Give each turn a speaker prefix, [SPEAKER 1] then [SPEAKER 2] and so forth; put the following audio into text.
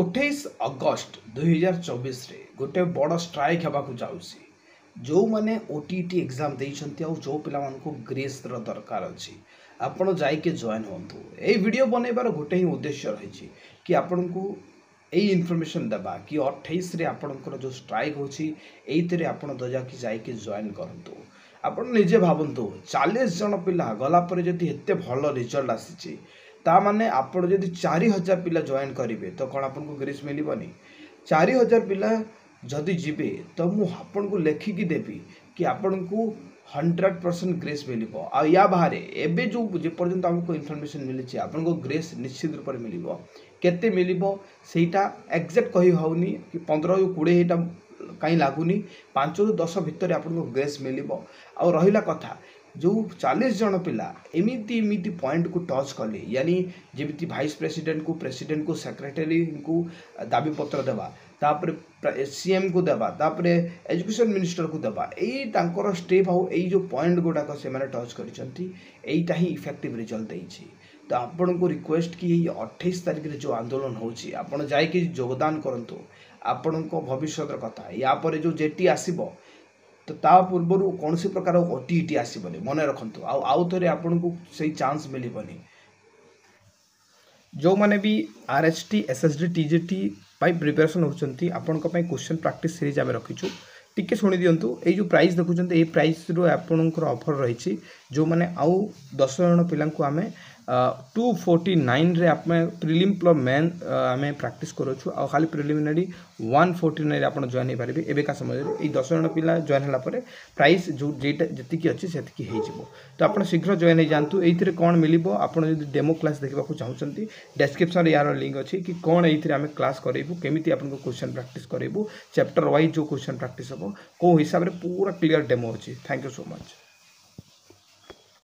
[SPEAKER 1] ଅଠେଇଶ ଅଗଷ୍ଟ ଦୁଇହଜାର ଚବିଶରେ ଗୋଟେ ବଡ଼ ଷ୍ଟ୍ରାଇକ୍ ହେବାକୁ ଯାଉଛି ଯେଉଁମାନେ ଓ ଟି ଟି ଏକ୍ଜାମ୍ ଦେଇଛନ୍ତି ଆଉ ଯେଉଁ ପିଲାମାନଙ୍କୁ ଗ୍ରେସ୍ର ଦରକାର ଅଛି ଆପଣ ଯାଇକି ଜଏନ୍ ହୁଅନ୍ତୁ ଏଇ ଭିଡ଼ିଓ ବନେଇବାର ଗୋଟେ ହିଁ ଉଦ୍ଦେଶ୍ୟ ରହିଛି କି ଆପଣଙ୍କୁ ଏଇ ଇନଫର୍ମେସନ୍ ଦେବା କି ଅଠେଇଶରେ ଆପଣଙ୍କର ଯେଉଁ ଷ୍ଟ୍ରାଇକ୍ ହେଉଛି ଏଇଥିରେ ଆପଣ ଦଜାକି ଯାଇକି ଜଏନ୍ କରନ୍ତୁ ଆପଣ ନିଜେ ଭାବନ୍ତୁ ଚାଳିଶ ଜଣ ପିଲା ଗଲା ପରେ ଯଦି ଏତେ ଭଲ ରେଜଲ୍ଟ ଆସିଛି ताने जी चार हजार पिला जॉन करेंगे तो कौन आपन को ग्रीस मिली चार हजार पिला जदि जी तो मुझे लेखिक देवी कि आपन को हंड्रेड परसेंट ग्रेस मिल या बाहर एवं जो जेपर्यंत आमको इनफर्मेसन मिली आप ग्रेस निश्चित रूप से मिली केत सहीटा एक्जाक्ट कही हूँ कि पंद्रह कोड़े कहीं लगुनी पांच रू दस भितर आप मिल आ रहा कथा ଯେଉଁ ଚାଳିଶ ଜଣ ପିଲା ଏମିତି ଏମିତି ପଏଣ୍ଟକୁ ଟଚ୍ କଲେ ୟାନି ଯେମିତି ଭାଇସ୍ ପ୍ରେସିଡେଣ୍ଟକୁ ପ୍ରେସିଡେଣ୍ଟକୁ ସେକ୍ରେଟେରୀଙ୍କୁ ଦାବିପତ୍ର ଦେବା ତାପରେ ସିଏମ୍କୁ ଦେବା ତାପରେ ଏଜୁକେସନ୍ ମିନିଷ୍ଟରକୁ ଦେବା ଏଇ ତାଙ୍କର ଷ୍ଟେପ୍ ଆଉ ଏଇ ଯେଉଁ ପଏଣ୍ଟ ଗୁଡ଼ାକ ସେମାନେ ଟଚ୍ କରିଛନ୍ତି ଏଇଟା ହିଁ ଇଫେକ୍ଟିଭ୍ ରିଜଲ୍ଟ ଦେଇଛି ତ ଆପଣଙ୍କୁ ରିକ୍ୱେଷ୍ଟ କି ଏଇ ଅଠେଇଶ ତାରିଖରେ ଯେଉଁ ଆନ୍ଦୋଳନ ହେଉଛି ଆପଣ ଯାଇକି ଯୋଗଦାନ କରନ୍ତୁ ଆପଣଙ୍କ ଭବିଷ୍ୟତର କଥା ୟା ପରେ ଯେଉଁ ଜେଟି ଆସିବ ତ ତା ପୂର୍ବରୁ କୌଣସି ପ୍ରକାର ଓ ଟି ଟି ଆସିବନି ମନେ ରଖନ୍ତୁ ଆଉ ଆଉ ଥରେ ଆପଣଙ୍କୁ ସେଇ ଚାନ୍ସ ମିଳିବନି ଯେଉଁମାନେ ବି R H T S S D T G T ପାଇଁ ପ୍ରିପାରେସନ୍ ହେଉଛନ୍ତି ଆପଣଙ୍କ ପାଇଁ କ୍ୱେଶ୍ଚନ୍ ପ୍ରାକ୍ଟିସ୍ ସିରିଜ୍ ଆମେ ରଖିଛୁ ଟିକେ ଶୁଣି ଦିଅନ୍ତୁ ଏଇ ଯେଉଁ ପ୍ରାଇସ୍ ଦେଖୁଛନ୍ତି ଏଇ ପ୍ରାଇସ୍ରୁ ଆପଣଙ୍କର ଅଫର୍ ରହିଛି ଯେଉଁମାନେ ଆଉ ଦଶ ଜଣ ପିଲାଙ୍କୁ ଆମେ ଟୁ ଫୋର୍ଟି ନାଇନ୍ରେ ଆମେ ପ୍ରିଲିମ୍ ପ୍ଲସ୍ ମେନ୍ ଆମେ ପ୍ରାକ୍ଟିସ୍ କରୁଛୁ ଆଉ ଖାଲି ପ୍ରିଲିମିନାରୀ ୱାନ୍ ଫୋର୍ଟି ନାଇନ୍ରେ ଆପଣ ଜଏନ୍ ହୋଇପାରିବେ ଏବେକା ସମୟରେ ଏଇ ଦଶ ଜଣ ପିଲା ଜଏନ୍ ହେଲା ପରେ ପ୍ରାଇସ୍ ଯେଉଁ ଯେଇଟା ଯେତିକି ଅଛି ସେତିକି ହେଇଯିବ ତ ଆପଣ ଶୀଘ୍ର ଜଏନ୍ ହେଇଯାଆନ୍ତୁ ଏଇଥିରେ କ'ଣ ମିଳିବ ଆପଣ ଯଦି ଡେମୋ କ୍ଲାସ୍ ଦେଖିବାକୁ ଚାହୁଁଛନ୍ତି ଡେସ୍କ୍ରିପ୍ସନ୍ରେ ଏହାର ଲିଙ୍କ୍ ଅଛି କି କ'ଣ ଏଇଥିରେ ଆମେ କ୍ଲାସ୍ କରାଇବୁ କେମିତି ଆପଣଙ୍କୁ କ୍ୱେଶ୍ଚନ୍ ପ୍ରାକ୍ଟିସ୍ କରାଇବୁ ଚାପ୍ଟର ୱାଇଜ୍ ଯେଉଁ କ୍ୱେଶ୍ଚନ୍ ପ୍ରାକ୍ଟିସ୍ ହେବ କେଉଁ ହିସାବରେ ପୁରା କ୍ଲିଅର୍ ଡେମୋ ଅଛି ଥ୍ୟାଙ୍କ ୟୁ ସୋ ମଚ୍